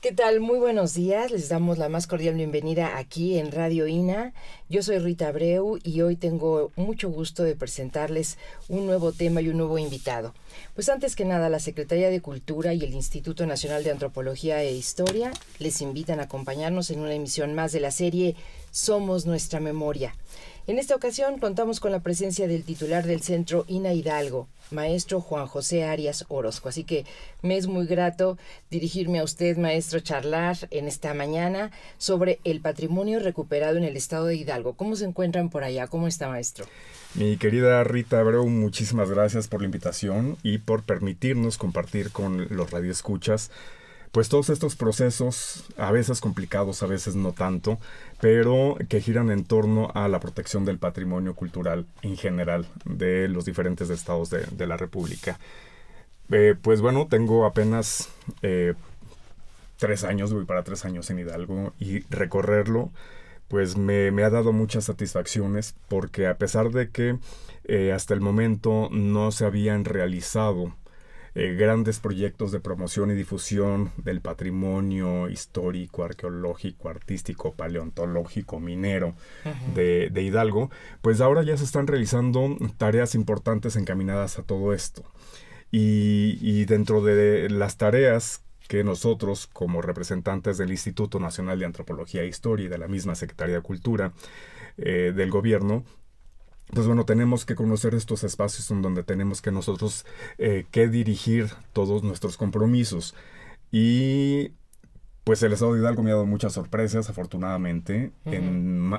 ¿Qué tal? Muy buenos días. Les damos la más cordial bienvenida aquí en Radio INA. Yo soy Rita Abreu y hoy tengo mucho gusto de presentarles un nuevo tema y un nuevo invitado. Pues antes que nada, la Secretaría de Cultura y el Instituto Nacional de Antropología e Historia les invitan a acompañarnos en una emisión más de la serie Somos Nuestra Memoria. En esta ocasión contamos con la presencia del titular del centro INA Hidalgo, maestro Juan José Arias Orozco. Así que me es muy grato dirigirme a usted, maestro, charlar en esta mañana sobre el patrimonio recuperado en el estado de Hidalgo. ¿Cómo se encuentran por allá? ¿Cómo está, maestro? Mi querida Rita Abreu, muchísimas gracias por la invitación y por permitirnos compartir con los radioescuchas pues todos estos procesos, a veces complicados, a veces no tanto, pero que giran en torno a la protección del patrimonio cultural en general de los diferentes estados de, la República. Eh, pues bueno, tengo apenas eh, tres años, voy para tres años en Hidalgo y recorrerlo pues me, ha dado muchas satisfacciones porque a pesar de que eh, hasta el momento no se habían realizado eh, grandes proyectos de promoción y difusión del patrimonio histórico, arqueológico, artístico, paleontológico, minero de, Hidalgo, pues ahora ya se están realizando tareas importantes encaminadas a todo esto. Y, dentro de las tareas que nosotros, como representantes del Instituto Nacional de Antropología e Historia y de la misma Secretaría de Cultura eh, del Gobierno, entonces, pues bueno, tenemos que conocer estos espacios en donde tenemos que nosotros eh, que dirigir todos nuestros compromisos. Y pues el estado de Hidalgo me ha dado muchas sorpresas, afortunadamente, en,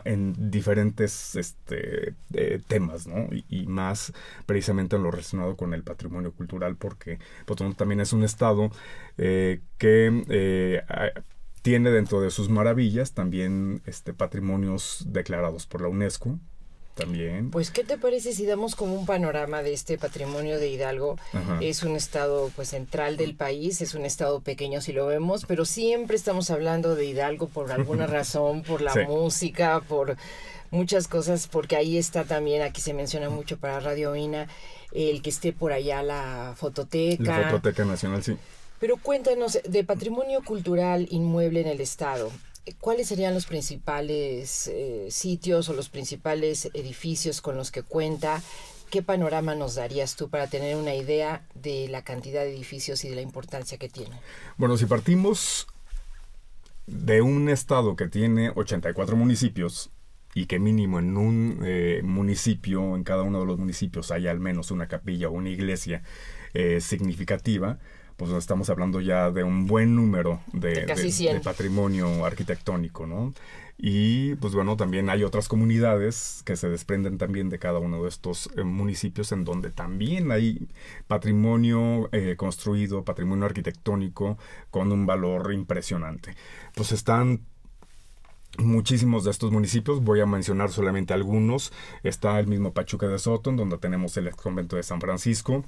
diferentes este, eh, temas, ¿no? Y, más precisamente en lo relacionado con el patrimonio cultural, porque Potón pues también es un estado eh, que tiene dentro de sus maravillas también este, patrimonios declarados por la UNESCO, también. Pues, ¿qué te parece si damos como un panorama de este patrimonio de Hidalgo? Es un estado pues central del país, es un estado pequeño si lo vemos, pero siempre estamos hablando de Hidalgo por alguna razón, por la música, por muchas cosas, porque ahí está también, aquí se menciona mucho para Radio Ina, el que esté por allá la fototeca. La Fototeca Nacional, sí. Pero cuéntanos de patrimonio cultural inmueble en el estado. ¿Cuáles serían los principales eh, sitios o los principales edificios con los que cuenta? ¿Qué panorama nos darías tú para tener una idea de la cantidad de edificios y de la importancia que tienen? Bueno, si partimos de un estado que tiene 84 municipios y que mínimo en un eh, municipio, en cada uno de los municipios, hay al menos una capilla o una iglesia eh, significativa, pues estamos hablando ya de un buen número de, patrimonio arquitectónico, ¿no? Y pues bueno, también hay otras comunidades que se desprenden también de cada uno de estos eh, municipios en donde también hay patrimonio eh, construido, patrimonio arquitectónico con un valor impresionante. Pues están muchísimos de estos municipios, voy a mencionar solamente algunos. Está el mismo Pachuca de Soto, donde tenemos el ex convento de San Francisco.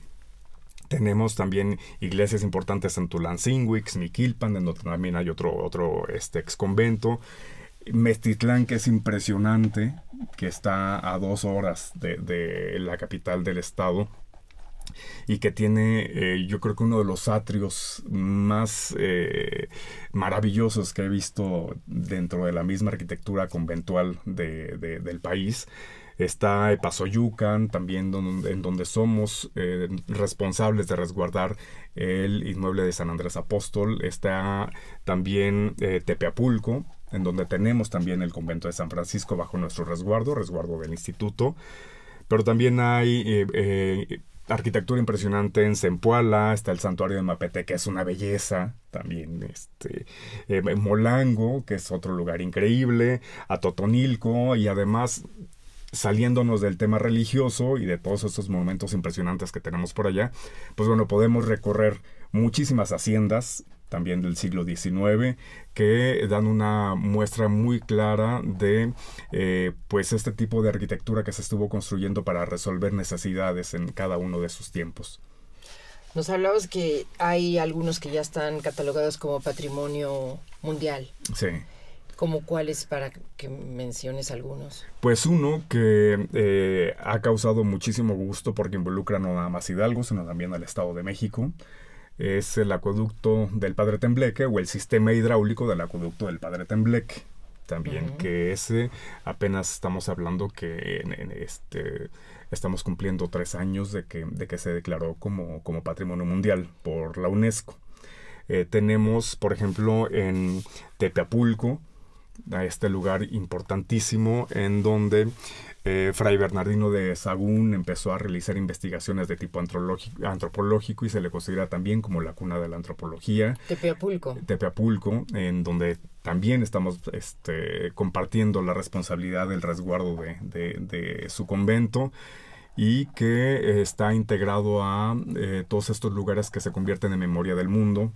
Tenemos también iglesias importantes en Singwix, Miquilpan, en donde también hay otro, otro este, ex convento. Mestitlán, que es impresionante, que está a dos horas de, la capital del estado y que tiene eh, yo creo que uno de los atrios más eh, maravillosos que he visto dentro de la misma arquitectura conventual del país está Pasoyucan, también en donde somos eh, responsables de resguardar el inmueble de San Andrés Apóstol, está también eh, Tepeapulco, en donde tenemos también el convento de San Francisco bajo nuestro resguardo, resguardo del instituto, pero también hay... Eh, arquitectura impresionante en Zempoala, está el santuario de Mapete, que es una belleza, también este, Molango, que es otro lugar increíble, ...a Totonilco y además saliéndonos del tema religioso y de todos estos momentos impresionantes que tenemos por allá, pues bueno, podemos recorrer muchísimas haciendas también del siglo XIX, que dan una muestra muy clara de eh, pues este tipo de arquitectura que se estuvo construyendo para resolver necesidades en cada uno de sus tiempos. Nos hablabas que hay algunos que ya están catalogados como patrimonio mundial. Sí. ¿Como cuáles para que menciones algunos? Pues uno que eh, ha causado muchísimo gusto porque involucra no nada más Hidalgo, sino también al Estado de México. Es el acueducto del Padre Tembleque o el sistema hidráulico del acueducto del Padre Tembleque. También que ese apenas estamos hablando que este estamos cumpliendo tres años de que, se declaró como, como patrimonio mundial por la UNESCO. Eh, tenemos, por ejemplo, en Tepeapulco, a este lugar importantísimo en donde eh, Fray Bernardino de Sagún empezó a realizar investigaciones de tipo antropológico y se le considera también como la cuna de la antropología. Tepeapulco. Tepeapulco, en donde también estamos este, compartiendo la responsabilidad del resguardo de, su convento y que eh, está integrado a eh, todos estos lugares que se convierten en memoria del mundo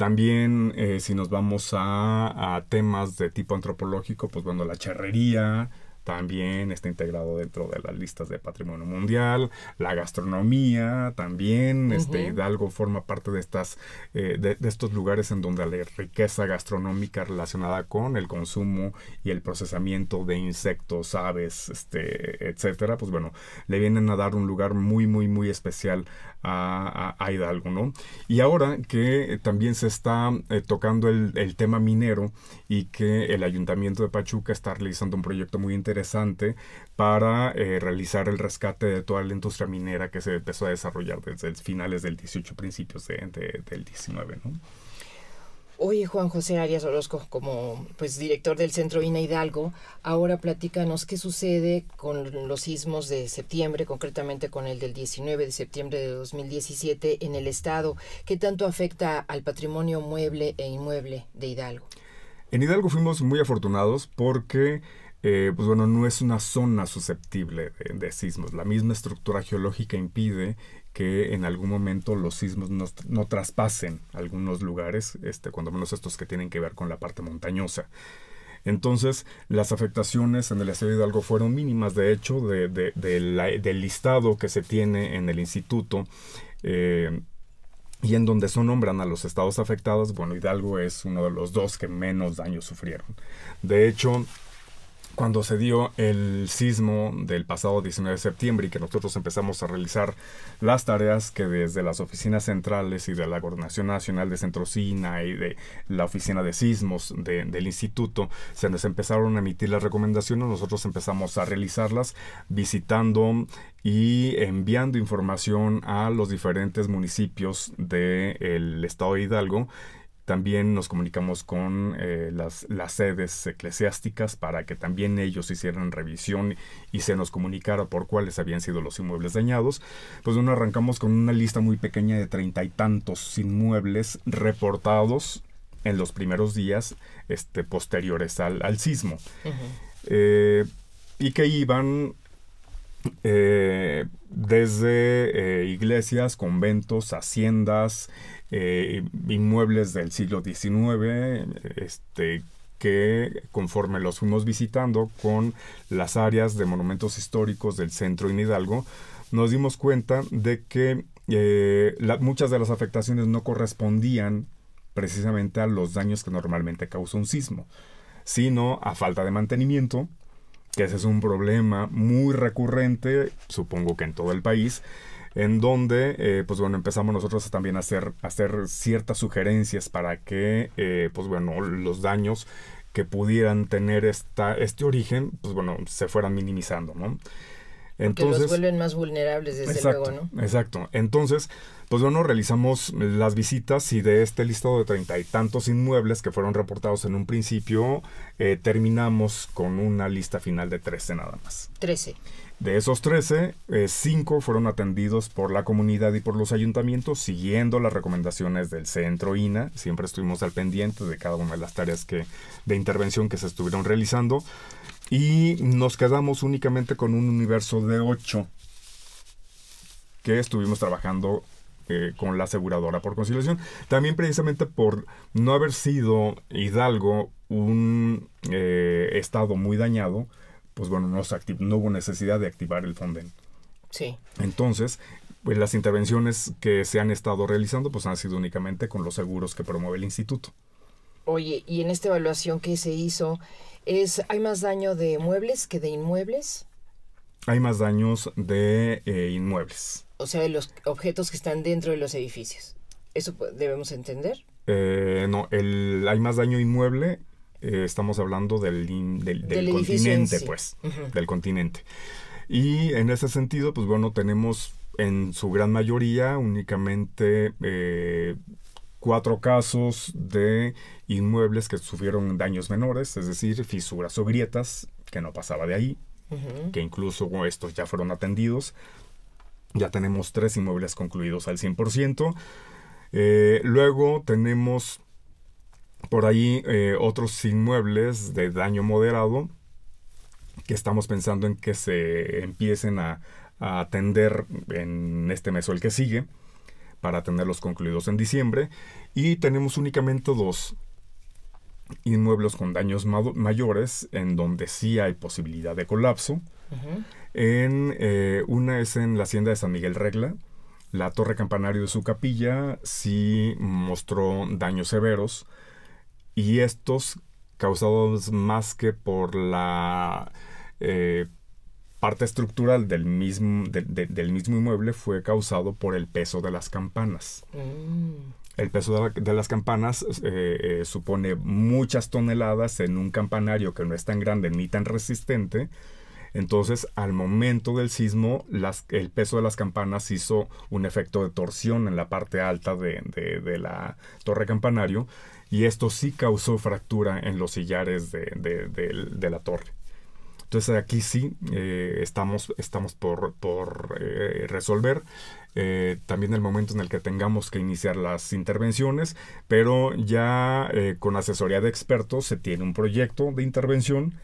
también eh, si nos vamos a, temas de tipo antropológico, pues bueno, la charrería también está integrado dentro de las listas de patrimonio mundial, la gastronomía también, este Hidalgo forma parte de, estas, eh, estos lugares en donde la riqueza gastronómica relacionada con el consumo y el procesamiento de insectos, aves, este, etcétera, pues bueno, le vienen a dar un lugar muy, muy, muy especial a, Hidalgo, ¿no? Y ahora que también se está eh, tocando el, tema minero y que el Ayuntamiento de Pachuca está realizando un proyecto muy interesante para eh, realizar el rescate de toda la industria minera que se empezó a desarrollar desde finales del 18, principios del 19, ¿no? Oye, Juan José Arias Orozco, como pues director del Centro INA Hidalgo, ahora platícanos qué sucede con los sismos de septiembre, concretamente con el del 19 de septiembre de 2017 en el estado, qué tanto afecta al patrimonio mueble e inmueble de Hidalgo. En Hidalgo fuimos muy afortunados porque eh, pues bueno, no es una zona susceptible de, sismos. La misma estructura geológica impide que en algún momento los sismos no, traspasen algunos lugares, este, cuando menos estos que tienen que ver con la parte montañosa. Entonces, las afectaciones en el Estado de Hidalgo fueron mínimas, de hecho, del listado que se tiene en el instituto. Eh, y en donde son nombran a los estados afectados, bueno, Hidalgo es uno de los dos que menos daño sufrieron. De hecho, cuando se dio el sismo del pasado 19 de septiembre y que nosotros empezamos a realizar las tareas que desde las oficinas centrales y de la Coordinación Nacional de Centrocina y de la Oficina de Sismos del Instituto, se nos empezaron a emitir las recomendaciones, nosotros empezamos a realizarlas visitando y enviando información a los diferentes municipios del estado de Hidalgo también nos comunicamos con eh, las, sedes eclesiásticas para que también ellos hicieran revisión y se nos comunicara por cuáles habían sido los inmuebles dañados. Pues bueno, arrancamos con una lista muy pequeña de treinta y tantos inmuebles reportados en los primeros días este, posteriores al, al sismo. Eh, y que iban eh, desde iglesias, conventos, haciendas, eh, inmuebles del siglo XIX, este, que conforme los fuimos visitando con las áreas de monumentos históricos del centro y Hidalgo, nos dimos cuenta de que eh, muchas de las afectaciones no correspondían precisamente a los daños que normalmente causa un sismo, sino a falta de mantenimiento, que ese es un problema muy recurrente, supongo que en todo el país, en donde, eh, pues bueno, empezamos nosotros también a hacer, a hacer ciertas sugerencias para que, eh, pues bueno, los daños que pudieran tener esta, este origen, pues bueno, se fueran minimizando, ¿no? Entonces, que los vuelven más vulnerables, desde luego, ¿no? Exacto. Entonces, pues bueno, realizamos las visitas y de este listado de treinta y tantos inmuebles que fueron reportados en un principio, eh, terminamos con una lista final de trece nada más. Trece. De esos 13, 5 eh, fueron atendidos por la comunidad y por los ayuntamientos siguiendo las recomendaciones del centro INA. Siempre estuvimos al pendiente de cada una de las tareas de intervención que se estuvieron realizando. Y nos quedamos únicamente con un universo de 8 que estuvimos trabajando eh, con la aseguradora por conciliación. También precisamente por no haber sido Hidalgo un eh, estado muy dañado, pues bueno, no, hubo necesidad de activar el Fonden. Sí. Entonces, pues las intervenciones que se han estado realizando pues han sido únicamente con los seguros que promueve el instituto. Oye, y en esta evaluación que se hizo, es ¿hay más daño de muebles que de inmuebles? Hay más daños de eh, inmuebles. O sea, de los objetos que están dentro de los edificios. ¿Eso pues, debemos entender? Eh, no, el, hay más daño inmueble eh, estamos hablando del, del, continente, pues, del continente. Y en ese sentido, pues bueno, tenemos en su gran mayoría únicamente eh, cuatro casos de inmuebles que sufrieron daños menores, es decir, fisuras o grietas, que no pasaba de ahí, que incluso estos ya fueron atendidos. Ya tenemos tres inmuebles concluidos al 100%. Eh, luego tenemos por ahí eh, otros inmuebles de daño moderado que estamos pensando en que se empiecen a, atender en este mes o el que sigue para tenerlos concluidos en diciembre. Y tenemos únicamente dos inmuebles con daños mayores en donde sí hay posibilidad de colapso. en, eh, una es en la hacienda de San Miguel Regla. La torre campanario de su capilla sí mostró daños severos y estos causados más que por la eh, parte estructural del mismo, del mismo inmueble fue causado por el peso de las campanas. Mm. El peso de, las campanas eh, eh, supone muchas toneladas en un campanario que no es tan grande ni tan resistente. Entonces, al momento del sismo, el peso de las campanas hizo un efecto de torsión en la parte alta de la torre campanario y esto sí causó fractura en los sillares de, de, la torre. Entonces aquí sí eh, estamos, estamos por, por eh, resolver. Eh, también el momento en el que tengamos que iniciar las intervenciones, pero ya con asesoría de expertos se tiene un proyecto de intervención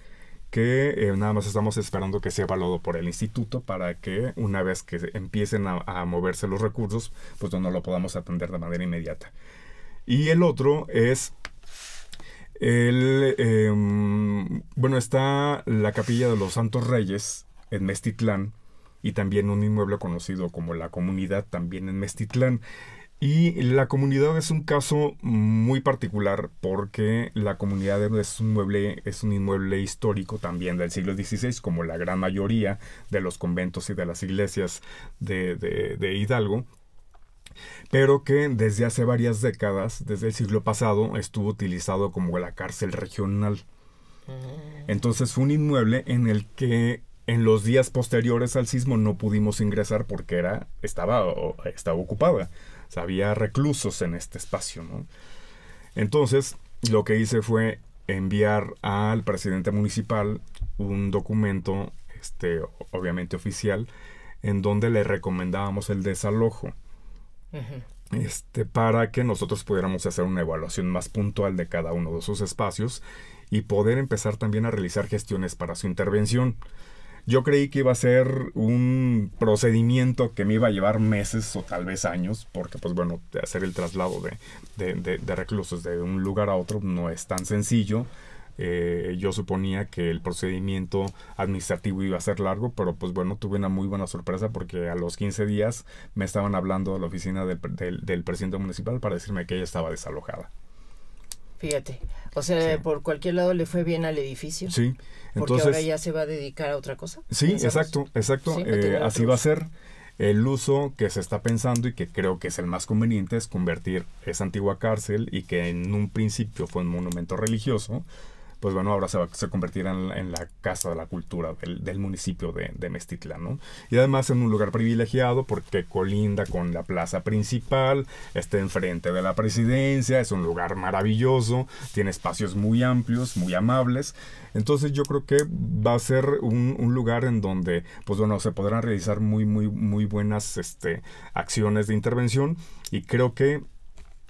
que nada más estamos esperando que sea evaluado por el instituto para que una vez que empiecen a, a moverse los recursos, pues no lo podamos atender de manera inmediata. Y el otro es el, em, bueno, está la capilla de los Santos Reyes en Mestitlán y también un inmueble conocido como la comunidad también en Mestitlán. Y la comunidad es un caso muy particular porque la comunidad es un, es un inmueble histórico también del siglo XVI, como la gran mayoría de los conventos y de las iglesias de, de Hidalgo pero que desde hace varias décadas, desde el siglo pasado, estuvo utilizado como la cárcel regional. Mm. Entonces fue un inmueble en el que en los días posteriores al sismo no pudimos ingresar porque era, estaba, estaba ocupada. había reclusos en este espacio. ¿no? Entonces, lo que hice fue enviar al presidente municipal un documento, este, obviamente oficial, en donde le recomendábamos el desalojo. Este, para que nosotros pudiéramos hacer una evaluación más puntual de cada uno de sus espacios y poder empezar también a realizar gestiones para su intervención. Yo creí que iba a ser un procedimiento que me iba a llevar meses o tal vez años, porque pues bueno, hacer el traslado de reclusos de un lugar a otro no es tan sencillo. Eh, yo suponía que el procedimiento administrativo iba a ser largo, pero pues bueno, tuve una muy buena sorpresa porque a los 15 días me estaban hablando a la oficina del, del, presidente municipal para decirme que ella estaba desalojada. Fíjate, o sea, por cualquier lado le fue bien al edificio. Sí, entonces. Porque ahora ya se va a dedicar a otra cosa. Sí, exacto, exacto. Eh, así va a ser. El uso que se está pensando y que creo que es el más conveniente es convertir esa antigua cárcel y que en un principio fue un monumento religioso, pues bueno, ahora se, va, a convertirá en, la casa de la cultura del, municipio de, de Mestitlán, ¿no? Y además en un lugar privilegiado porque colinda con la plaza principal, está enfrente de la presidencia, es un lugar maravilloso, tiene espacios muy amplios, muy amables. Entonces yo creo que va a ser un, lugar en donde, pues bueno, se podrán realizar muy, muy, muy buenas este, acciones de intervención y creo que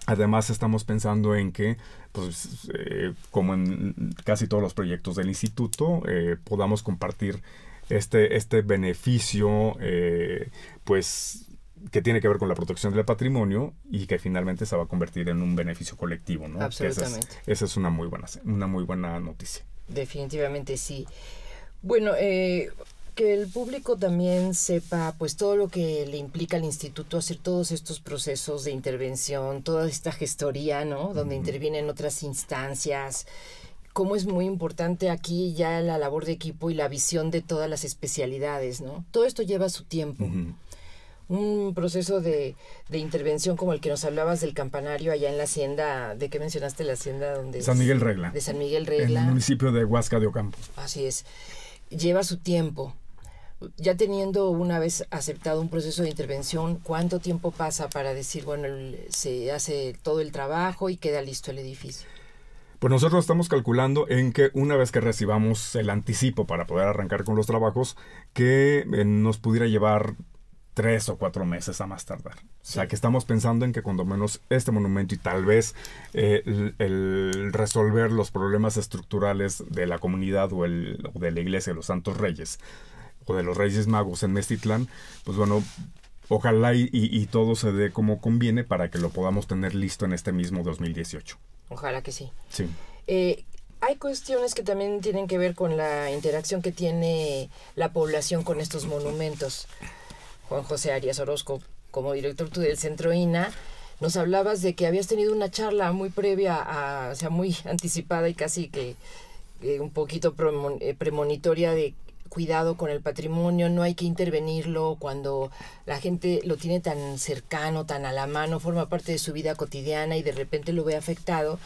Además estamos pensando en que pues, eh, como en casi todos los proyectos del instituto, eh, podamos compartir este, este beneficio, eh, pues, que tiene que ver con la protección del patrimonio y que finalmente se va a convertir en un beneficio colectivo, ¿no? Esa es, una, muy buena, una muy buena noticia. Definitivamente sí. Bueno, que el público también sepa pues todo lo que le implica al instituto hacer todos estos procesos de intervención, toda esta gestoría, ¿no? Donde intervienen otras instancias cómo es muy importante aquí ya la labor de equipo y la visión de todas las especialidades, ¿no? Todo esto lleva su tiempo. Un proceso de, de, intervención como el que nos hablabas del campanario allá en la hacienda, ¿de qué mencionaste la hacienda? Donde San Miguel Regla. De San Miguel Regla. En el municipio de Huasca de Ocampo. Así es. Lleva su tiempo ya teniendo una vez aceptado un proceso de intervención, ¿cuánto tiempo pasa para decir, bueno, se hace todo el trabajo y queda listo el edificio? Pues nosotros estamos calculando en que una vez que recibamos el anticipo para poder arrancar con los trabajos, que eh, nos pudiera llevar tres o cuatro meses a más tardar. O sea que estamos pensando en que cuando menos este monumento y tal vez eh, el, resolver los problemas estructurales de la comunidad o, o de la iglesia de los Santos Reyes o de los Reyes Magos en Mestitlán, pues bueno, ojalá y, todo se dé como conviene para que lo podamos tener listo en este mismo 2018. Ojalá que sí. Sí. Eh, hay cuestiones que también tienen que ver con la interacción que tiene la población con estos monumentos. Juan José Arias Orozco, como director tú del Centro INA, nos hablabas de que habías tenido una charla muy previa, o sea, muy anticipada y casi que un poquito eh, premonitoria de cuidado con el patrimonio, no hay que intervenirlo cuando la gente lo tiene tan cercano, tan a la mano, forma parte de su vida cotidiana y de repente lo ve afectado,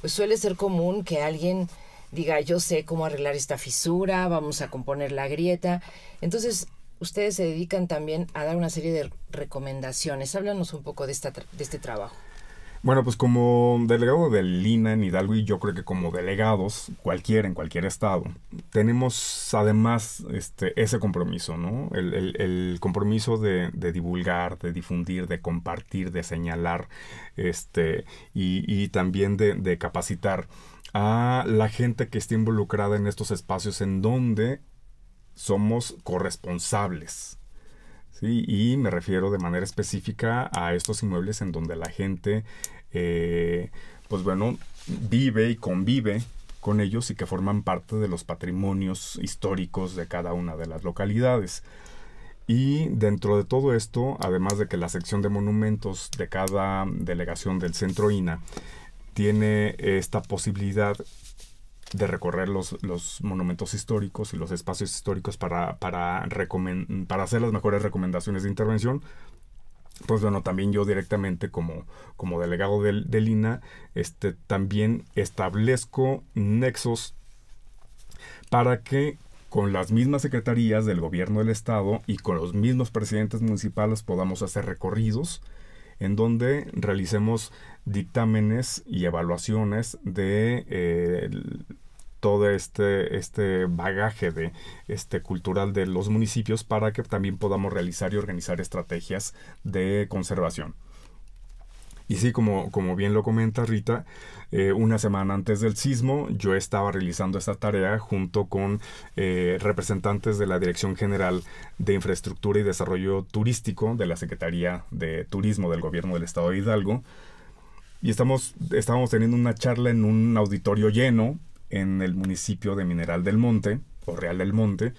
pues suele ser común que alguien diga, yo sé cómo arreglar esta fisura, vamos a componer la grieta. Entonces, ustedes se dedican también a dar una serie de recomendaciones. Háblanos un poco de, esta, de este trabajo. Bueno, pues como delegado del inan en Hidalgo yo creo que como delegados, cualquiera en cualquier estado, tenemos además este, ese compromiso, ¿no? El, compromiso de, divulgar, de difundir, de compartir, de señalar este, y, y también de, de capacitar a la gente que esté involucrada en estos espacios en donde somos corresponsables y me refiero de manera específica a estos inmuebles en donde la gente, eh, pues bueno, vive y convive con ellos y que forman parte de los patrimonios históricos de cada una de las localidades. Y dentro de todo esto, además de que la sección de monumentos de cada delegación del centro INA tiene esta posibilidad de recorrer los, los, monumentos históricos y los espacios históricos para, para, hacer las mejores recomendaciones de intervención. Pues bueno, también yo directamente como, como delegado del, del INA, este, también establezco nexos para que con las mismas secretarías del gobierno del estado y con los mismos presidentes municipales podamos hacer recorridos en donde realicemos dictámenes y evaluaciones de eh, todo este, este bagaje de, este, cultural de los municipios para que también podamos realizar y organizar estrategias de conservación. Y sí, como, como bien lo comenta Rita, eh, una semana antes del sismo yo estaba realizando esta tarea junto con eh, representantes de la Dirección General de Infraestructura y Desarrollo Turístico de la Secretaría de Turismo del Gobierno del Estado de Hidalgo. Y estamos, estábamos teniendo una charla en un auditorio lleno en el municipio de Mineral del Monte, o Real del Monte,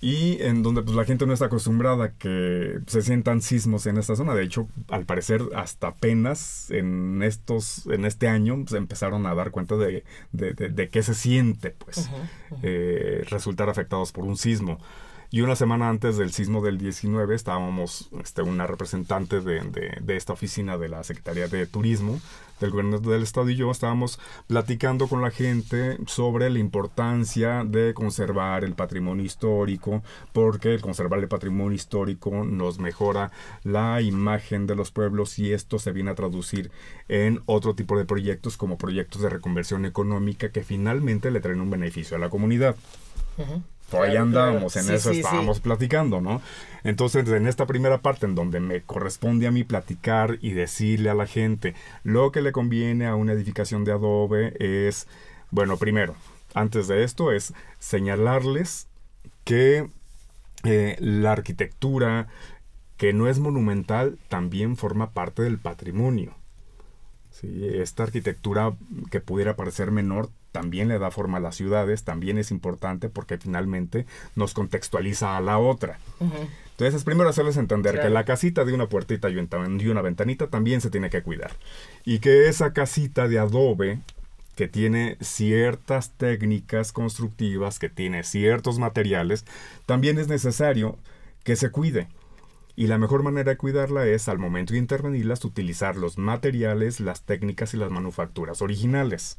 y en donde pues la gente no está acostumbrada a que se sientan sismos en esta zona. De hecho, al parecer hasta apenas en estos en este año se pues, empezaron a dar cuenta de, de, de, qué se siente pues eh, resultar afectados por un sismo. Y una semana antes del sismo del 19 estábamos este, una representante de, esta oficina de la Secretaría de Turismo del gobierno del estado y yo estábamos platicando con la gente sobre la importancia de conservar el patrimonio histórico porque conservar el patrimonio histórico nos mejora la imagen de los pueblos y esto se viene a traducir en otro tipo de proyectos como proyectos de reconversión económica que finalmente le traen un beneficio a la comunidad ahí andábamos, en eso estábamos platicando, ¿no? Entonces, en esta primera parte, en donde me corresponde a mí platicar y decirle a la gente lo que le conviene a una edificación de adobe es, bueno, primero, antes de esto, es señalarles que eh, la arquitectura que no es monumental también forma parte del patrimonio. Sí, esta arquitectura que pudiera parecer menor también le da forma a las ciudades, también es importante porque finalmente nos contextualiza a la otra. entonces Entonces, primero hacerles entender que la casita de una puertita y una ventanita también se tiene que cuidar. Y que esa casita de adobe, que tiene ciertas técnicas constructivas, que tiene ciertos materiales, también es necesario que se cuide. Y la mejor manera de cuidarla es, al momento de intervenirlas, utilizar los materiales, las técnicas y las manufacturas originales.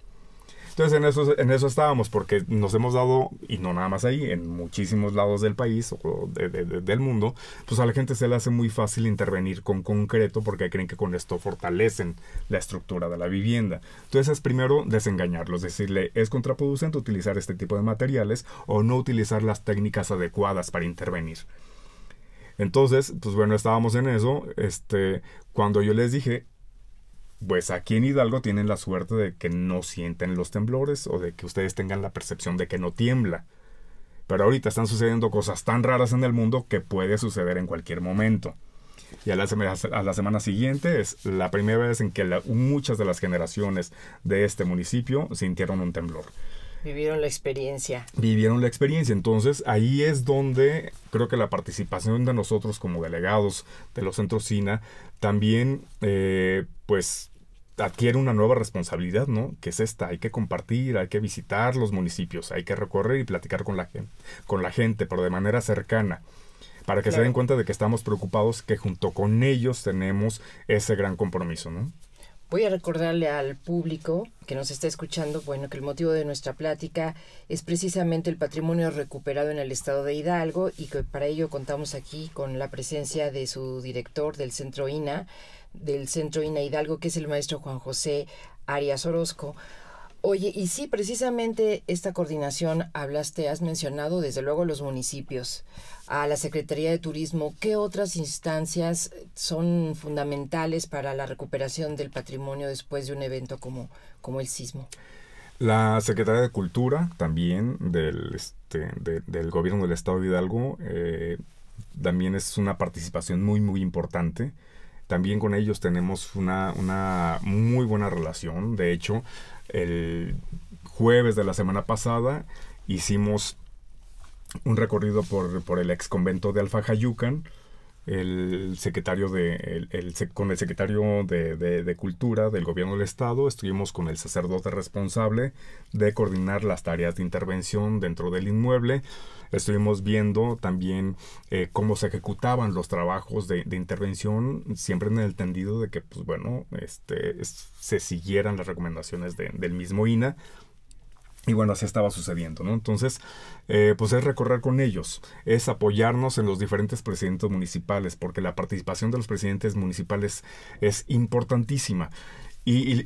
Entonces en eso, en eso estábamos, porque nos hemos dado, y no nada más ahí, en muchísimos lados del país o del mundo, pues a la gente se le hace muy fácil intervenir con concreto porque creen que con esto fortalecen la estructura de la vivienda. Entonces es primero desengañarlos, decirle es contraproducente utilizar este tipo de materiales o no utilizar las técnicas adecuadas para intervenir. Entonces, pues bueno, estábamos en eso. Este, cuando yo les dije, pues aquí en Hidalgo tienen la suerte de que no sienten los temblores o de que ustedes tengan la percepción de que no tiembla. Pero ahorita están sucediendo cosas tan raras en el mundo que puede suceder en cualquier momento. Y a la, semana, siguiente es la primera vez en que muchas de las generaciones de este municipio sintieron un temblor. Vivieron la experiencia. Vivieron la experiencia. Entonces ahí es donde creo que la participación de nosotros como delegados de los centros SINA también eh, pues adquiere una nueva responsabilidad, ¿no? Que es esta, hay que compartir, hay que visitar los municipios, hay que recorrer y platicar con la gente, con la gente pero de manera cercana para que se den cuenta de que estamos preocupados, que junto con ellos tenemos ese gran compromiso, ¿no? Voy a recordarle al público que nos está escuchando, bueno, que el motivo de nuestra plática es precisamente el patrimonio recuperado en el estado de Hidalgo y que para ello contamos aquí con la presencia de su director del Centro INA, del Centro INA Hidalgo, que es el maestro Juan José Arias Orozco. Oye, y sí, precisamente esta coordinación hablaste, has mencionado desde luego los municipios, a la Secretaría de Turismo, ¿qué otras instancias son fundamentales para la recuperación del patrimonio después de un evento como, como el sismo? La Secretaría de Cultura también del, este, del gobierno del Estado de Hidalgo eh, también es una participación muy, muy importante también con ellos tenemos una, una, muy buena relación. De hecho, el jueves de la semana pasada hicimos un recorrido por, el ex convento de Alfajayucan, el secretario con el secretario de, de, Cultura del Gobierno del Estado, estuvimos con el sacerdote responsable de coordinar las tareas de intervención dentro del inmueble. Estuvimos viendo también eh, cómo se ejecutaban los trabajos de, intervención, siempre en el tendido de que, pues bueno, este, se siguieran las recomendaciones del mismo INA. Y bueno, así estaba sucediendo, ¿no? Entonces, eh, pues es recorrer con ellos, es apoyarnos en los diferentes presidentes municipales, porque la participación de los presidentes municipales es importantísima. Y,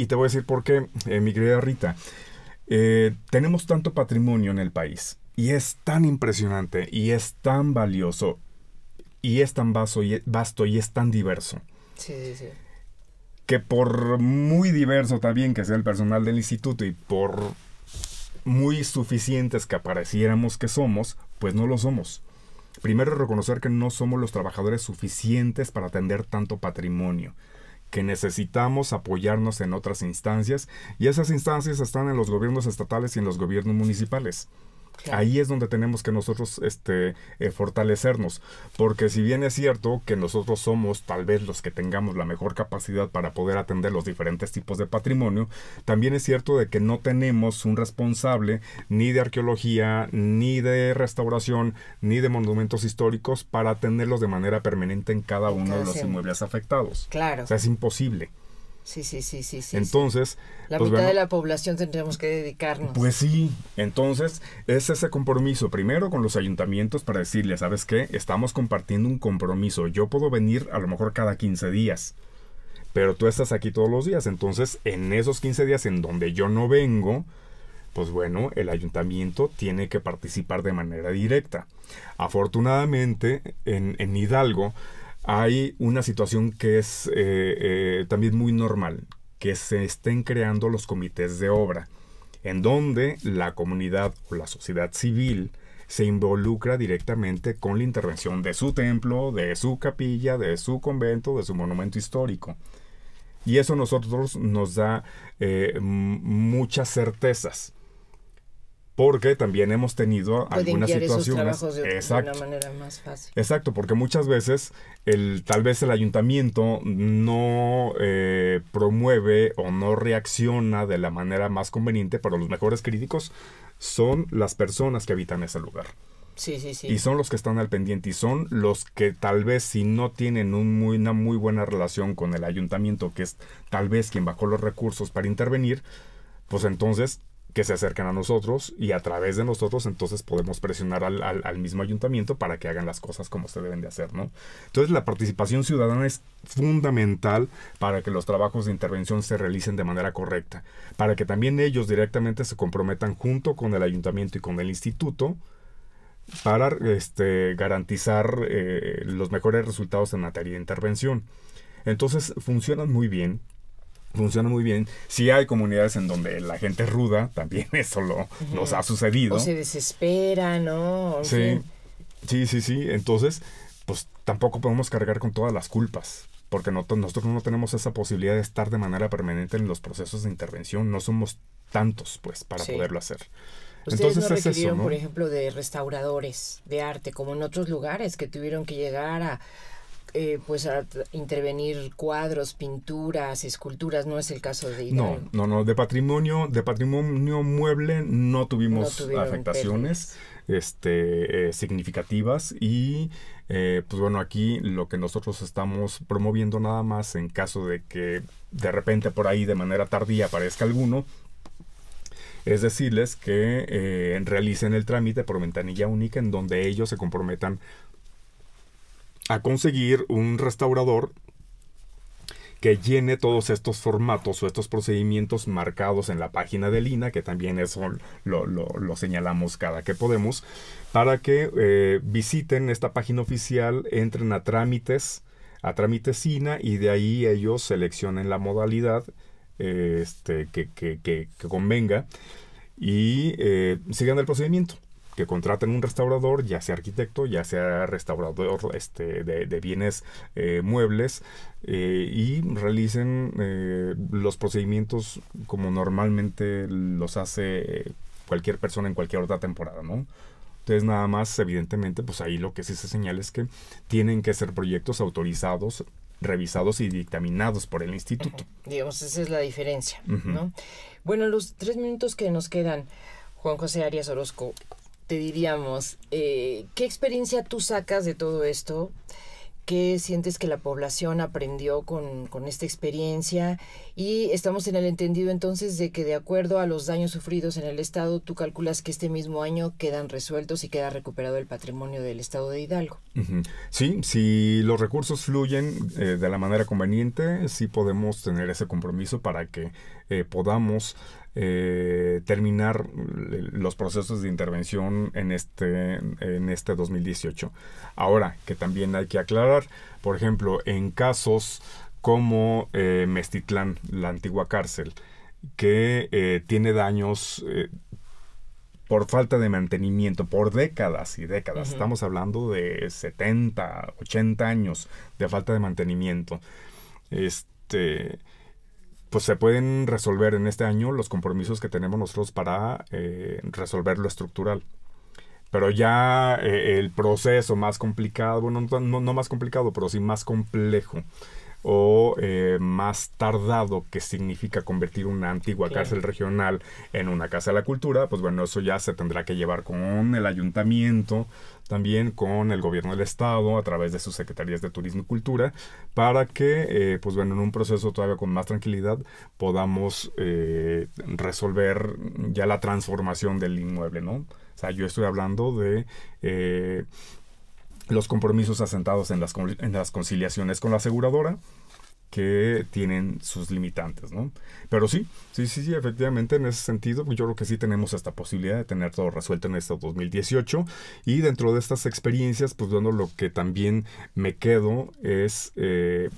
y, te voy a decir por qué, eh, mi querida Rita. tenemos tanto patrimonio en el país y es tan impresionante, y es tan valioso, y es tan e, vasto, y es tan diverso. Sí, sí, sí. Que por muy diverso también que sea el personal del instituto y por muy suficientes que apareciéramos que somos, pues no lo somos. Primero reconocer que no somos los trabajadores suficientes para atender tanto patrimonio, que necesitamos apoyarnos en otras instancias y esas instancias están en los gobiernos estatales y en los gobiernos municipales. Ahí es donde tenemos que nosotros este, eh, fortalecernos, porque si bien es cierto que nosotros somos tal vez los que tengamos la mejor capacidad para poder atender los diferentes tipos de patrimonio, también es cierto de que no tenemos un responsable ni de arqueología, ni de restauración, ni de monumentos históricos para atenderlos de manera permanente en cada uno de los inmuebles afectados. Claro. O sea, es imposible. Sí, sí, sí, sí. sí entonces... La pues, mitad de la población tendríamos que dedicarnos. Pues sí, entonces es ese compromiso, primero con los ayuntamientos para decirle, ¿sabes qué? Estamos compartiendo un compromiso. Yo puedo venir a lo mejor cada 15 días, pero tú estás aquí todos los días. Entonces, en esos 15 días en donde yo no vengo, pues bueno, el ayuntamiento tiene que participar de manera directa. Afortunadamente, en, en Hidalgo hay una situación que es eh, eh, también muy normal, que se estén creando los comités de obra, en donde la comunidad o la sociedad civil se involucra directamente con la intervención de su templo, de su capilla, de su convento, de su monumento histórico. Y eso a nosotros nos da eh, muchas certezas porque también hemos tenido alguna algunas situaciones. de, exacto, una manera más fácil. Exacto, porque muchas veces el, tal vez el ayuntamiento no eh, promueve o no reacciona de la manera más conveniente, pero los mejores críticos son las personas que habitan ese lugar. Sí, sí, sí. Y son los que están al pendiente y son los que tal vez si no tienen una muy buena relación con el ayuntamiento, que es tal vez quien bajó los recursos para intervenir, pues entonces que se acercan a nosotros y a través de nosotros entonces podemos presionar al, mismo ayuntamiento para que hagan las cosas como se deben de hacer, ¿no? Entonces la participación ciudadana es fundamental para que los trabajos de intervención se realicen de manera correcta, para que también ellos directamente se comprometan junto con el ayuntamiento y con el instituto para este, garantizar eh, los mejores resultados en materia de intervención. Entonces funcionan muy bien funciona muy bien. Si hay comunidades en donde la gente es ruda, también eso nos ha sucedido. O se desespera, ¿no? sí, sí, sí, sí. Entonces, pues tampoco podemos cargar con todas las culpas. Porque nosotros no tenemos esa posibilidad de estar de manera permanente en los procesos de intervención. No somos tantos, pues, para poderlo hacer. Ustedes Entonces, no requirieron, es eso, ¿no? por ejemplo, de restauradores de arte, como en otros lugares que tuvieron que llegar a, eh, pues intervenir cuadros, pinturas, esculturas, no es el caso de No, no, no, de patrimonio, de patrimonio mueble no tuvimos afectaciones este, eh, significativas y eh, pues bueno, aquí lo que nosotros estamos promoviendo nada más en caso de que de repente por ahí de manera tardía aparezca alguno, es decirles que eh, realicen el trámite por ventanilla única en donde ellos se comprometan a conseguir un restaurador que llene todos estos formatos o estos procedimientos marcados en la página de Lina, que también eso lo, señalamos cada que podemos, para que eh, visiten esta página oficial, entren a trámites, a trámites INA y de ahí ellos seleccionen la modalidad eh, este, que, convenga y eh, sigan el procedimiento que contraten un restaurador, ya sea arquitecto, ya sea restaurador este, de, bienes eh, muebles, eh, y realicen eh, los procedimientos como normalmente los hace cualquier persona en cualquier otra temporada, ¿no? Entonces nada más, evidentemente, pues ahí lo que sí se señala es que tienen que ser proyectos autorizados revisados y dictaminados por el instituto. Digamos, esa es la diferencia, ¿no? Bueno, los tres minutos que nos quedan, Juan José Arias Orozco, te diríamos, eh, ¿qué experiencia tú sacas de todo esto? ¿Qué sientes que la población aprendió con, esta experiencia? Y estamos en el entendido entonces de que de acuerdo a los daños sufridos en el Estado, tú calculas que este mismo año quedan resueltos y queda recuperado el patrimonio del Estado de Hidalgo. Sí, si los recursos fluyen eh, de la manera conveniente, sí podemos tener ese compromiso para que eh, podamos eh, terminar los procesos de intervención en este, en este 2018. Ahora, que también hay que aclarar, por ejemplo, en casos como eh, Mestitlán, la antigua cárcel, que eh, tiene daños por falta de mantenimiento, por décadas y décadas. Estamos hablando de 70, 80 años de falta de mantenimiento. Este pues se pueden resolver en este año los compromisos que tenemos nosotros para eh, resolver lo estructural. Pero ya eh, el proceso más complicado, bueno, no más complicado, pero sí más complejo o eh, más tardado que significa convertir una antigua cárcel regional en una casa de la cultura, pues bueno, eso ya se tendrá que llevar con el ayuntamiento, también con el gobierno del estado a través de sus secretarías de turismo y cultura para que eh, pues bueno en un proceso todavía con más tranquilidad podamos eh, resolver ya la transformación del inmueble no o sea yo estoy hablando de los compromisos asentados en las, conciliaciones con la aseguradora que tienen sus limitantes, ¿no? Pero sí, sí, sí, sí, efectivamente en ese sentido, yo creo que sí tenemos esta posibilidad de tener todo resuelto en este 2018 y dentro de estas experiencias, pues bueno, lo que también me quedo es eh,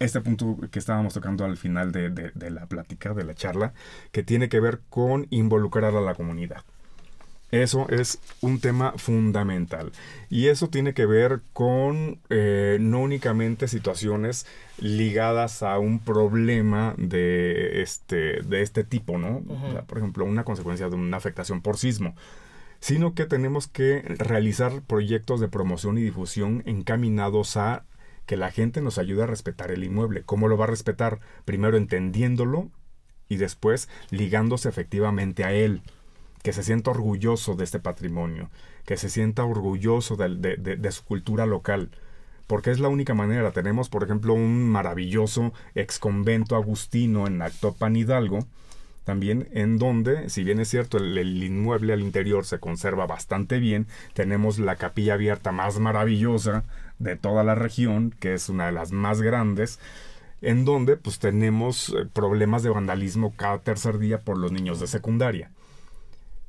este punto que estábamos tocando al final de la plática, de la charla, que tiene que ver con involucrar a la comunidad. Eso es un tema fundamental. Y eso tiene que ver con eh, no únicamente situaciones ligadas a un problema de este, de este tipo, ¿no? por ejemplo, una consecuencia de una afectación por sismo sino que tenemos que realizar proyectos de promoción y difusión encaminados a que la gente nos ayude a respetar el inmueble. ¿Cómo lo va a respetar? Primero entendiéndolo y después ligándose efectivamente a él que se sienta orgulloso de este patrimonio, que se sienta orgulloso de, su cultura local, porque es la única manera. Tenemos, por ejemplo, un maravilloso exconvento agustino en Actopan Hidalgo, también en donde, si bien es cierto, el, el, inmueble al interior se conserva bastante bien, tenemos la capilla abierta más maravillosa de toda la región, que es una de las más grandes, en donde pues tenemos eh, problemas de vandalismo cada tercer día por los niños de secundaria.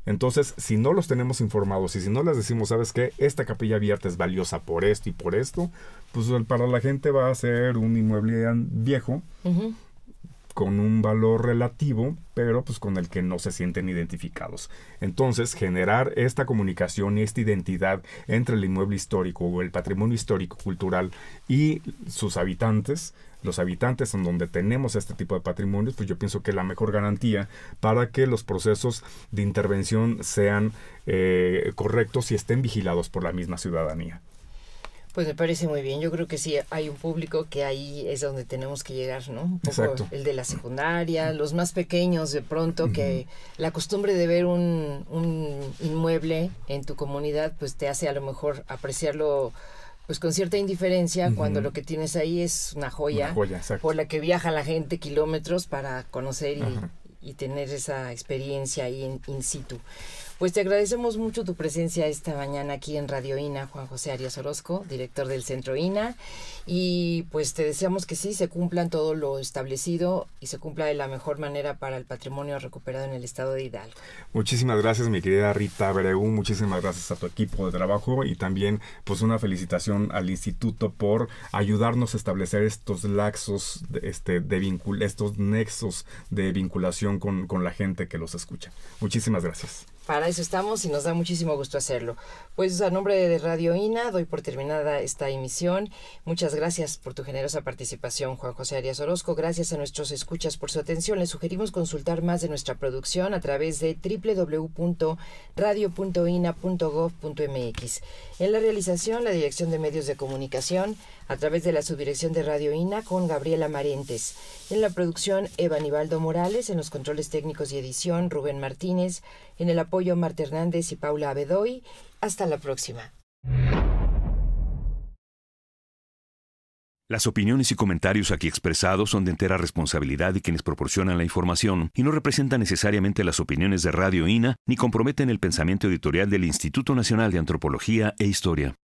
Entonces, si no los tenemos informados y si no les decimos, ¿sabes qué? Esta capilla abierta es valiosa por esto y por esto, pues para la gente va a ser un inmueble viejo con un valor relativo, pero pues con el que no se sienten identificados. Entonces, generar esta comunicación y esta identidad entre el inmueble histórico o el patrimonio histórico cultural y sus habitantes, los habitantes en donde tenemos este tipo de patrimonios, pues yo pienso que es la mejor garantía para que los procesos de intervención sean eh, correctos y estén vigilados por la misma ciudadanía. Pues me parece muy bien. Yo creo que sí hay un público que ahí es donde tenemos que llegar, ¿no? El de la secundaria, los más pequeños de pronto, que la costumbre de ver un, un inmueble en tu comunidad, pues te hace a lo mejor apreciarlo pues con cierta indiferencia cuando lo que tienes ahí es una joya, por la que viaja la gente kilómetros para conocer y, tener esa experiencia ahí in situ. Pues te agradecemos mucho tu presencia esta mañana aquí en Radio INA, Juan José Arias Orozco, director del Centro INA, y pues te deseamos que sí, se cumplan todo lo establecido y se cumpla de la mejor manera para el patrimonio recuperado en el estado de Hidalgo. Muchísimas gracias, mi querida Rita Bereú, muchísimas gracias a tu equipo de trabajo y también pues una felicitación al instituto por ayudarnos a establecer estos laxos, este, de estos nexos de vinculación con, con la gente que los escucha. Muchísimas gracias. Para eso estamos y nos da muchísimo gusto hacerlo. Pues a nombre de Radio INA doy por terminada esta emisión. Muchas gracias por tu generosa participación, Juan José Arias Orozco. Gracias a nuestros escuchas por su atención. Les sugerimos consultar más de nuestra producción a través de www.radio.ina.gov.mx. En la realización, la Dirección de Medios de Comunicación a través de la Subdirección de Radio INA con Gabriela Marentes. En la producción, Eva Nivaldo Morales. En los controles técnicos y edición, Rubén Martínez. En el apoyo yo Marta Hernández y Paula Abedoy. Hasta la próxima. Las opiniones y comentarios aquí expresados son de entera responsabilidad y quienes proporcionan la información y no representan necesariamente las opiniones de Radio INA ni comprometen el pensamiento editorial del Instituto Nacional de Antropología e Historia.